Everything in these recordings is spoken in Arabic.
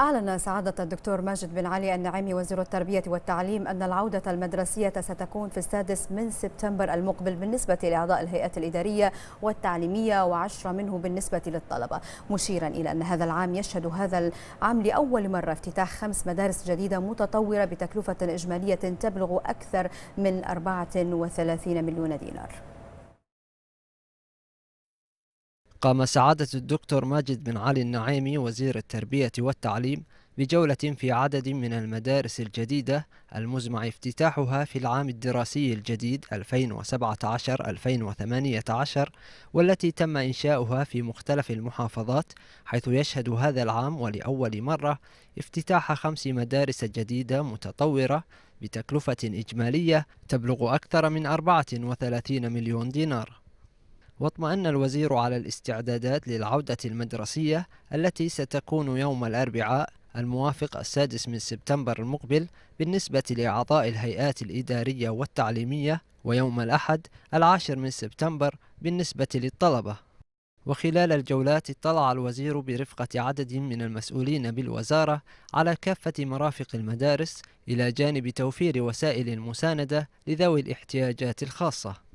أعلن سعادة الدكتور ماجد بن علي النعيمي وزير التربية والتعليم أن العودة المدرسية ستكون في السادس من سبتمبر المقبل بالنسبة لأعضاء الهيئة الإدارية والتعليمية وعشرة منه بالنسبة للطلبة مشيرا إلى أن هذا العام يشهد هذا العام لأول مرة افتتاح خمس مدارس جديدة متطورة بتكلفة إجمالية تبلغ أكثر من 34 مليون دينار قام سعادة الدكتور ماجد بن علي النعيمي وزير التربية والتعليم بجولة في عدد من المدارس الجديدة المزمع افتتاحها في العام الدراسي الجديد 2017-2018 والتي تم إنشاؤها في مختلف المحافظات حيث يشهد هذا العام ولأول مرة افتتاح خمس مدارس جديدة متطورة بتكلفة إجمالية تبلغ أكثر من 34 مليون دينار واطمأن الوزير على الاستعدادات للعودة المدرسية التي ستكون يوم الأربعاء الموافق السادس من سبتمبر المقبل بالنسبة لأعضاء الهيئات الإدارية والتعليمية ويوم الأحد العاشر من سبتمبر بالنسبة للطلبة وخلال الجولات اطلع الوزير برفقة عدد من المسؤولين بالوزارة على كافة مرافق المدارس إلى جانب توفير وسائل المساندة لذوي الاحتياجات الخاصة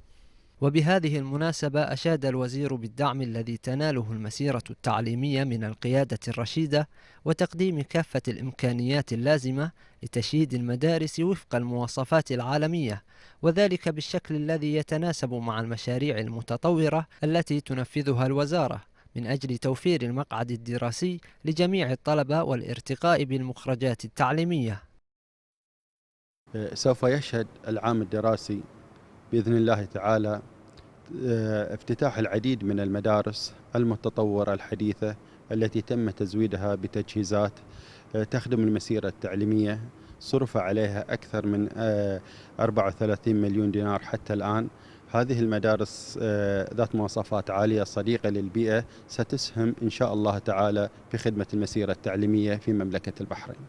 وبهذه المناسبة أشاد الوزير بالدعم الذي تناله المسيرة التعليمية من القيادة الرشيدة وتقديم كافة الإمكانيات اللازمة لتشييد المدارس وفق المواصفات العالمية وذلك بالشكل الذي يتناسب مع المشاريع المتطورة التي تنفذها الوزارة من أجل توفير المقعد الدراسي لجميع الطلبة والارتقاء بالمخرجات التعليمية سوف يشهد العام الدراسي باذن الله تعالى آه، افتتاح العديد من المدارس المتطوره الحديثه التي تم تزويدها بتجهيزات آه، تخدم المسيره التعليميه صرف عليها اكثر من 34 آه، مليون دينار حتى الان هذه المدارس ذات مواصفات عالية صديقة للبيئة ستسهم إن شاء الله تعالى في خدمة المسيرة التعليمية في مملكة البحرين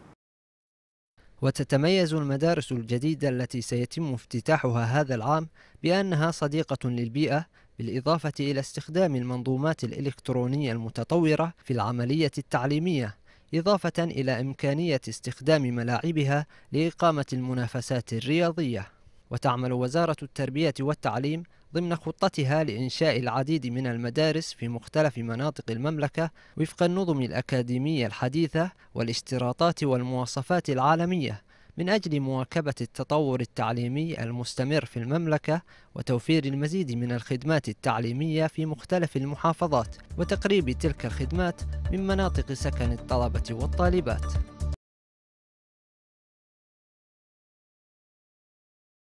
وتتميز المدارس الجديدة التي سيتم افتتاحها هذا العام بأنها صديقة للبيئة بالإضافة إلى استخدام المنظومات الإلكترونية المتطورة في العملية التعليمية إضافة إلى إمكانية استخدام ملاعبها لإقامة المنافسات الرياضية وتعمل وزارة التربية والتعليم ضمن خطتها لإنشاء العديد من المدارس في مختلف مناطق المملكة وفق النظم الأكاديمية الحديثة والاشتراطات والمواصفات العالمية من أجل مواكبة التطور التعليمي المستمر في المملكة وتوفير المزيد من الخدمات التعليمية في مختلف المحافظات وتقريب تلك الخدمات من مناطق سكن الطلبة والطالبات